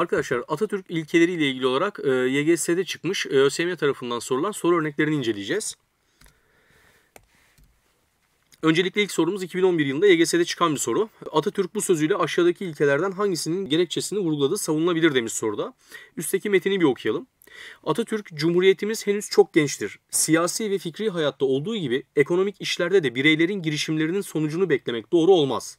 Arkadaşlar Atatürk ilkeleriyle ilgili olarak e, YGS'de çıkmış e, ÖSYM tarafından sorulan soru örneklerini inceleyeceğiz. Öncelikle ilk sorumuz 2011 yılında YGS'de çıkan bir soru. Atatürk bu sözüyle aşağıdaki ilkelerden hangisinin gerekçesini vurguladığı savunulabilir demiş soruda. Üstteki metini bir okuyalım. Atatürk, Cumhuriyetimiz henüz çok gençtir. Siyasi ve fikri hayatta olduğu gibi ekonomik işlerde de bireylerin girişimlerinin sonucunu beklemek doğru olmaz.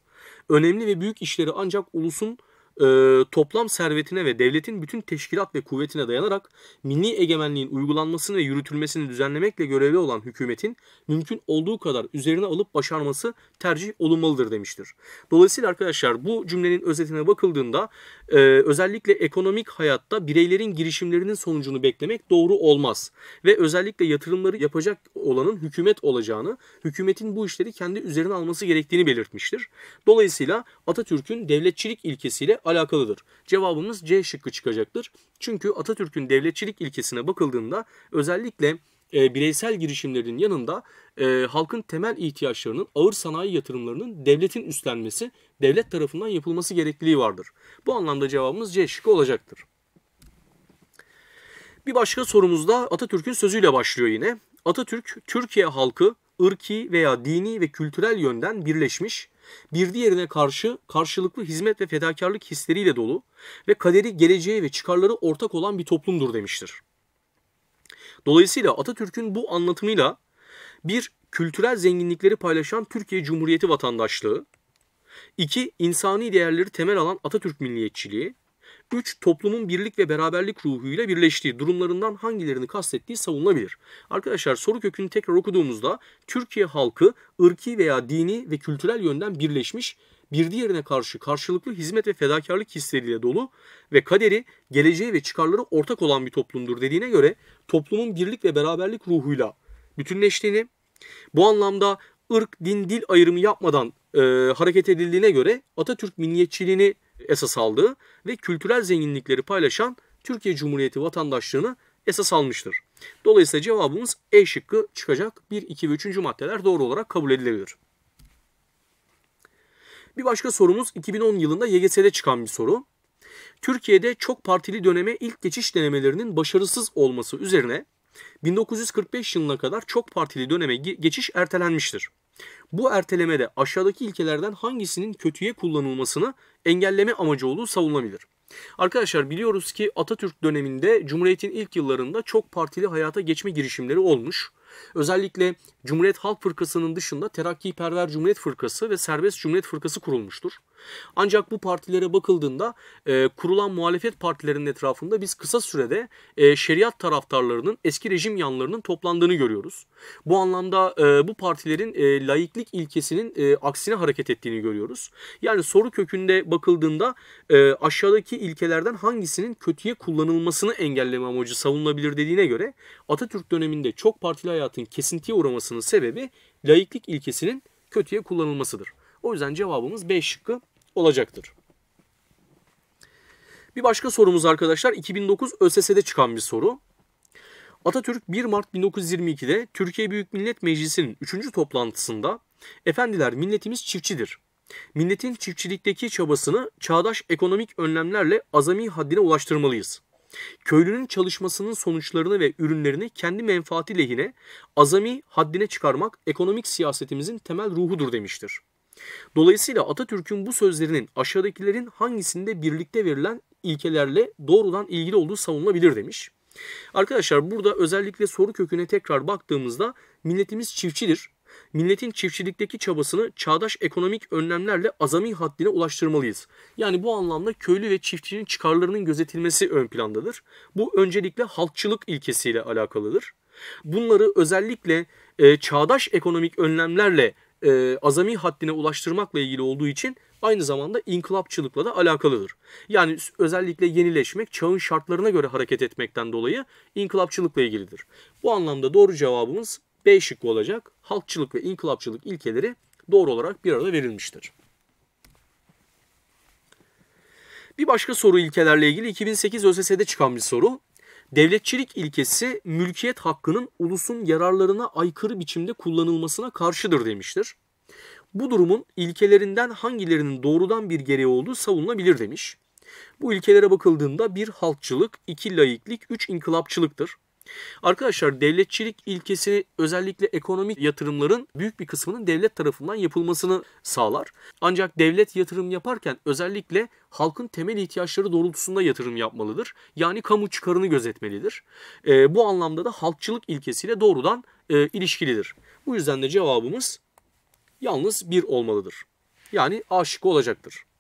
Önemli ve büyük işleri ancak ulusun e, toplam servetine ve devletin bütün teşkilat ve kuvvetine dayanarak milli egemenliğin uygulanmasını ve yürütülmesini düzenlemekle görevli olan hükümetin mümkün olduğu kadar üzerine alıp başarması tercih olunmalıdır demiştir. Dolayısıyla arkadaşlar bu cümlenin özetine bakıldığında e, özellikle ekonomik hayatta bireylerin girişimlerinin sonucunu beklemek doğru olmaz ve özellikle yatırımları yapacak olanın hükümet olacağını, hükümetin bu işleri kendi üzerine alması gerektiğini belirtmiştir. Dolayısıyla Atatürk'ün devletçilik ilkesiyle alakalıdır. Cevabımız C şıkkı çıkacaktır. Çünkü Atatürk'ün devletçilik ilkesine bakıldığında özellikle e, bireysel girişimlerin yanında e, halkın temel ihtiyaçlarının ağır sanayi yatırımlarının devletin üstlenmesi, devlet tarafından yapılması gerekliliği vardır. Bu anlamda cevabımız C şıkkı olacaktır. Bir başka sorumuzda Atatürk'ün sözüyle başlıyor yine. Atatürk, Türkiye halkı ırki veya dini ve kültürel yönden birleşmiş, bir diğerine karşı karşılıklı hizmet ve fedakarlık hisleriyle dolu ve kaderi, geleceği ve çıkarları ortak olan bir toplumdur demiştir. Dolayısıyla Atatürk'ün bu anlatımıyla bir kültürel zenginlikleri paylaşan Türkiye Cumhuriyeti vatandaşlığı, iki insani değerleri temel alan Atatürk milliyetçiliği, Üç, toplumun birlik ve beraberlik ruhuyla birleştiği durumlarından hangilerini kastettiği savunulabilir. Arkadaşlar soru kökünü tekrar okuduğumuzda Türkiye halkı ırki veya dini ve kültürel yönden birleşmiş bir diğerine karşı karşılıklı hizmet ve fedakarlık hisleriyle dolu ve kaderi, geleceği ve çıkarları ortak olan bir toplumdur dediğine göre toplumun birlik ve beraberlik ruhuyla bütünleştiğini, bu anlamda ırk, din, dil ayrımı yapmadan e, hareket edildiğine göre Atatürk milliyetçiliğini esas aldığı ve kültürel zenginlikleri paylaşan Türkiye Cumhuriyeti vatandaşlığını esas almıştır. Dolayısıyla cevabımız E şıkkı çıkacak. 1, 2 ve 3. maddeler doğru olarak kabul edilebilir. Bir başka sorumuz 2010 yılında YGS'de çıkan bir soru. Türkiye'de çok partili döneme ilk geçiş denemelerinin başarısız olması üzerine 1945 yılına kadar çok partili döneme geçiş ertelenmiştir. Bu ertelemede aşağıdaki ilkelerden hangisinin kötüye kullanılmasını engelleme amacı olduğu savunulabilir. Arkadaşlar biliyoruz ki Atatürk döneminde Cumhuriyet'in ilk yıllarında çok partili hayata geçme girişimleri olmuş. Özellikle Cumhuriyet Halk Fırkası'nın dışında Terakkiperver Cumhuriyet Fırkası ve Serbest Cumhuriyet Fırkası kurulmuştur. Ancak bu partilere bakıldığında e, kurulan muhalefet partilerinin etrafında biz kısa sürede e, şeriat taraftarlarının eski rejim yanlarının toplandığını görüyoruz. Bu anlamda e, bu partilerin e, laiklik ilkesinin e, aksine hareket ettiğini görüyoruz. Yani soru kökünde bakıldığında e, aşağıdaki ilkelerden hangisinin kötüye kullanılmasını engelleme amacı savunulabilir dediğine göre Atatürk döneminde çok partili hayatın kesintiye uğramasının sebebi laiklik ilkesinin kötüye kullanılmasıdır. O yüzden cevabımız B şıkkı olacaktır. Bir başka sorumuz arkadaşlar 2009 ÖSS'de çıkan bir soru. Atatürk 1 Mart 1922'de Türkiye Büyük Millet Meclisi'nin 3. toplantısında Efendiler milletimiz çiftçidir. Milletin çiftçilikteki çabasını çağdaş ekonomik önlemlerle azami haddine ulaştırmalıyız. Köylünün çalışmasının sonuçlarını ve ürünlerini kendi menfaati lehine azami haddine çıkarmak ekonomik siyasetimizin temel ruhudur demiştir. Dolayısıyla Atatürk'ün bu sözlerinin aşağıdakilerin hangisinde birlikte verilen ilkelerle doğrudan ilgili olduğu savunulabilir demiş. Arkadaşlar burada özellikle soru köküne tekrar baktığımızda milletimiz çiftçidir. Milletin çiftçilikteki çabasını çağdaş ekonomik önlemlerle azami haddine ulaştırmalıyız. Yani bu anlamda köylü ve çiftçinin çıkarlarının gözetilmesi ön plandadır. Bu öncelikle halkçılık ilkesiyle alakalıdır. Bunları özellikle e, çağdaş ekonomik önlemlerle e, azami haddine ulaştırmakla ilgili olduğu için aynı zamanda inkılapçılıkla da alakalıdır. Yani özellikle yenileşmek çağın şartlarına göre hareket etmekten dolayı inkılapçılıkla ilgilidir. Bu anlamda doğru cevabımız B şıkkı olacak. Halkçılık ve inkılapçılık ilkeleri doğru olarak bir arada verilmiştir. Bir başka soru ilkelerle ilgili 2008 ÖSS'de çıkan bir soru. Devletçilik ilkesi mülkiyet hakkının ulusun yararlarına aykırı biçimde kullanılmasına karşıdır demiştir. Bu durumun ilkelerinden hangilerinin doğrudan bir gereği olduğu savunulabilir demiş. Bu ilkelere bakıldığında bir halkçılık, iki laiklik, üç inkılapçılıktır. Arkadaşlar devletçilik ilkesi özellikle ekonomik yatırımların büyük bir kısmının devlet tarafından yapılmasını sağlar. Ancak devlet yatırım yaparken özellikle halkın temel ihtiyaçları doğrultusunda yatırım yapmalıdır. Yani kamu çıkarını gözetmelidir. E, bu anlamda da halkçılık ilkesiyle doğrudan e, ilişkilidir. Bu yüzden de cevabımız yalnız bir olmalıdır. Yani aşık olacaktır.